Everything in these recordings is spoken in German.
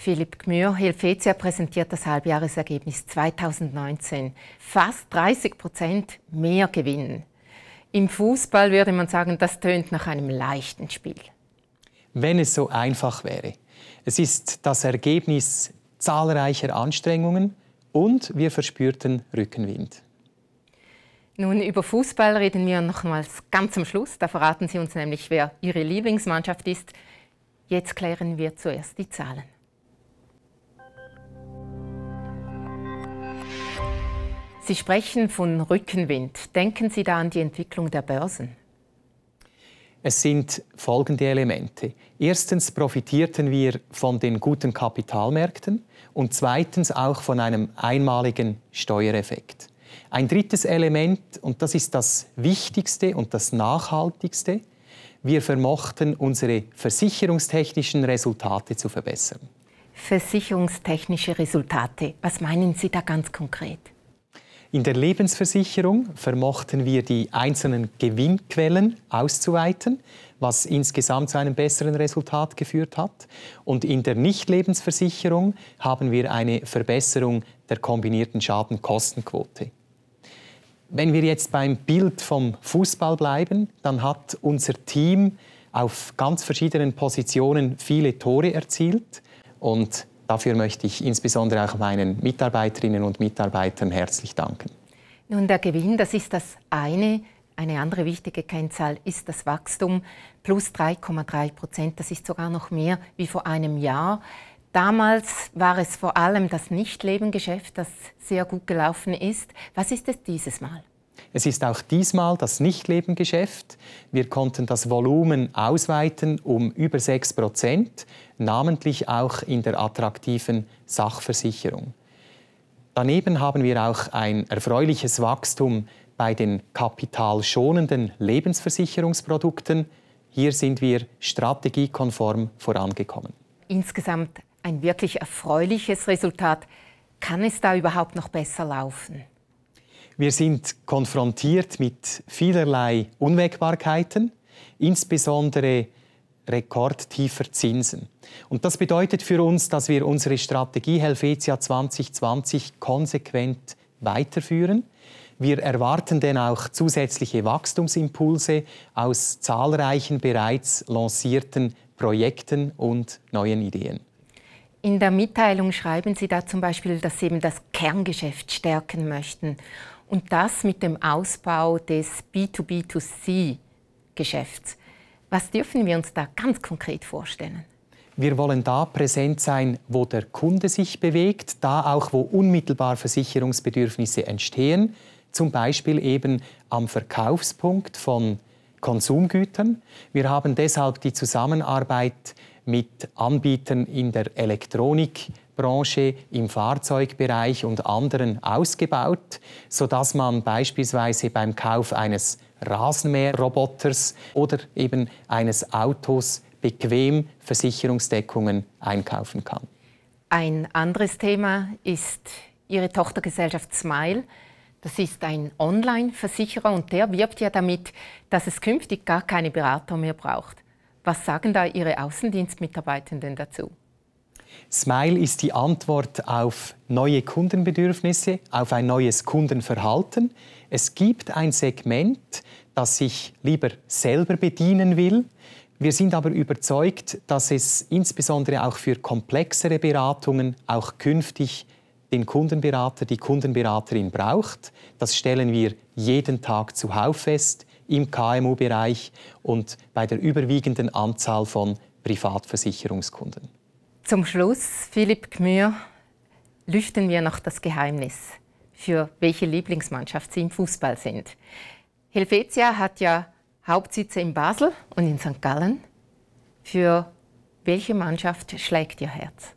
Philipp Gmür, Helvetia präsentiert das Halbjahresergebnis 2019. Fast 30 Prozent mehr gewinnen. Im Fußball würde man sagen, das tönt nach einem leichten Spiel. Wenn es so einfach wäre. Es ist das Ergebnis zahlreicher Anstrengungen und wir verspürten Rückenwind. Nun, über Fußball reden wir nochmals ganz am Schluss. Da verraten Sie uns nämlich, wer Ihre Lieblingsmannschaft ist. Jetzt klären wir zuerst die Zahlen. Sie sprechen von Rückenwind. Denken Sie da an die Entwicklung der Börsen? Es sind folgende Elemente. Erstens profitierten wir von den guten Kapitalmärkten und zweitens auch von einem einmaligen Steuereffekt. Ein drittes Element, und das ist das Wichtigste und das Nachhaltigste, wir vermochten unsere versicherungstechnischen Resultate zu verbessern. Versicherungstechnische Resultate, was meinen Sie da ganz konkret? In der Lebensversicherung vermochten wir die einzelnen Gewinnquellen auszuweiten, was insgesamt zu einem besseren Resultat geführt hat. Und in der Nicht-Lebensversicherung haben wir eine Verbesserung der kombinierten Schadenkostenquote. Wenn wir jetzt beim Bild vom Fußball bleiben, dann hat unser Team auf ganz verschiedenen Positionen viele Tore erzielt und Dafür möchte ich insbesondere auch meinen Mitarbeiterinnen und Mitarbeitern herzlich danken. Nun, der Gewinn, das ist das eine. Eine andere wichtige Kennzahl ist das Wachstum plus 3,3 Prozent. Das ist sogar noch mehr wie vor einem Jahr. Damals war es vor allem das Nichtlebengeschäft, das sehr gut gelaufen ist. Was ist es dieses Mal? Es ist auch diesmal das Nichtlebengeschäft. Wir konnten das Volumen ausweiten um über 6 Prozent, namentlich auch in der attraktiven Sachversicherung. Daneben haben wir auch ein erfreuliches Wachstum bei den kapitalschonenden Lebensversicherungsprodukten. Hier sind wir strategiekonform vorangekommen. Insgesamt ein wirklich erfreuliches Resultat. Kann es da überhaupt noch besser laufen? Wir sind konfrontiert mit vielerlei Unwägbarkeiten, insbesondere rekordtiefer Zinsen. Und das bedeutet für uns, dass wir unsere Strategie Helvetia 2020 konsequent weiterführen. Wir erwarten denn auch zusätzliche Wachstumsimpulse aus zahlreichen bereits lancierten Projekten und neuen Ideen. In der Mitteilung schreiben Sie da zum Beispiel, dass Sie eben das Kerngeschäft stärken möchten und das mit dem Ausbau des B2B2C-Geschäfts. Was dürfen wir uns da ganz konkret vorstellen? Wir wollen da präsent sein, wo der Kunde sich bewegt, da auch, wo unmittelbar Versicherungsbedürfnisse entstehen, zum Beispiel eben am Verkaufspunkt von Konsumgütern. Wir haben deshalb die Zusammenarbeit mit Anbietern in der Elektronikbranche, im Fahrzeugbereich und anderen ausgebaut, sodass man beispielsweise beim Kauf eines Rasenmäherroboters oder eben eines Autos bequem Versicherungsdeckungen einkaufen kann. Ein anderes Thema ist Ihre Tochtergesellschaft Smile. Das ist ein Online-Versicherer und der wirbt ja damit, dass es künftig gar keine Berater mehr braucht. Was sagen da Ihre Außendienstmitarbeitenden dazu? Smile ist die Antwort auf neue Kundenbedürfnisse, auf ein neues Kundenverhalten. Es gibt ein Segment, das ich lieber selber bedienen will. Wir sind aber überzeugt, dass es insbesondere auch für komplexere Beratungen auch künftig den Kundenberater, die Kundenberaterin braucht. Das stellen wir jeden Tag zuhauf fest im KMU-Bereich und bei der überwiegenden Anzahl von Privatversicherungskunden. Zum Schluss, Philipp Gmür, lüften wir noch das Geheimnis, für welche Lieblingsmannschaft Sie im Fußball sind. Helvetia hat ja Hauptsitze in Basel und in St. Gallen. Für welche Mannschaft schlägt Ihr Herz?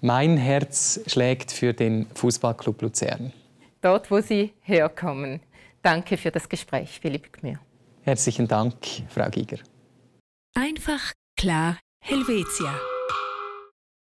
Mein Herz schlägt für den Fußballclub Luzern. Dort, wo Sie herkommen. Danke für das Gespräch, Philipp Gmür. Herzlichen Dank, Frau Giger. Einfach, klar, Helvetia.